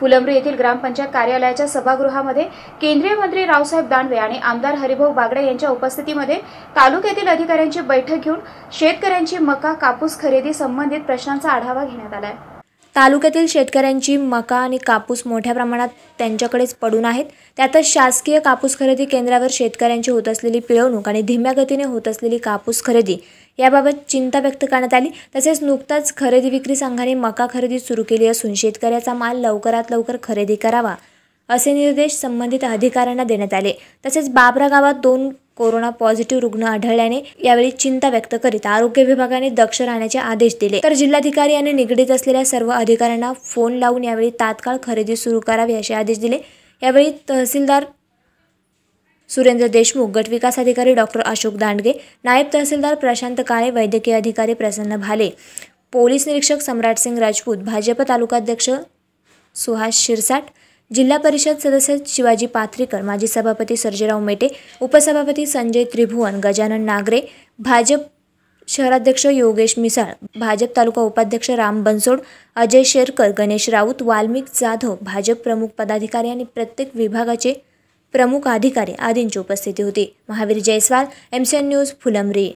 फुलंब्री येथील ग्रामपंचायत कार्यालयाच्या सभागृहामध्ये केंद्रीय मंत्री रावसाहेब दानवे आणि आमदार हरिभाऊ बागडे यांच्या उपस्थितीमध्ये तालुक्यातील अधिकाऱ्यांची बैठक घेऊन शेतकऱ्यांची मका कापूस खरेदी संबंधित प्रश्नांचा आढावा घेण्यात आला आहे तालुक्यातील शेतकऱ्यांची मका आणि कापूस मोठ्या प्रमाणात त्यांच्याकडेच पडून आहेत त्यातच शासकीय कापूस खरेदी केंद्रावर शेतकऱ्यांची होत असलेली पिळवणूक आणि धीम्या गतीने होत असलेली कापूस खरेदी याबाबत चिंता व्यक्त करण्यात आली तसेच नुकताच खरेदी विक्री संघाने मका खरेदी सुरू केली असून शेतकऱ्याचा माल लवकरात लवकर खरेदी करावा असे निर्देश संबंधित अधिकाऱ्यांना देण्यात आले तसेच बाबरा गावात दोन कोरोना पॉझिटिव्ह रुग्ण आढळल्याने यावेळी चिंता व्यक्त करीत आरोग्य विभागाने दक्ष राहण्याचे आदेश दिले तर जिल्हाधिकारी यांनी निगडीत असलेल्या सर्व अधिकाऱ्यांना फोन लावून यावेळी तात्काळ खरेदी सुरू करावी असे आदेश दिले यावेळी तहसीलदार सुरेंद्र देशमुख गटविकास अधिकारी डॉक्टर अशोक दांडगे नायब तहसीलदार प्रशांत काळे वैद्यकीय अधिकारी प्रसन्न भाले पोलीस निरीक्षक सम्राट सिंग राजपूत भाजप तालुकाध्यक्ष सुहास शिरसाट जिल्हा परिषद सदस्य शिवाजी पाथरीकर माजी सभापती सर्जेराव मेटे उपसभापती संजय त्रिभुवन गजानन नागरे भाजप शहराध्यक्ष योगेश मिसाळ भाजप तालुका उपाध्यक्ष राम बनसोड अजय शेरकर गणेश राऊत वाल्मिक जाधव भाजप प्रमुख पदाधिकारी आणि प्रत्येक विभागाचे प्रमुख अधिकारी आदींची उपस्थिती होती महावीर जयस्वाल एन न्यूज फुलंब्री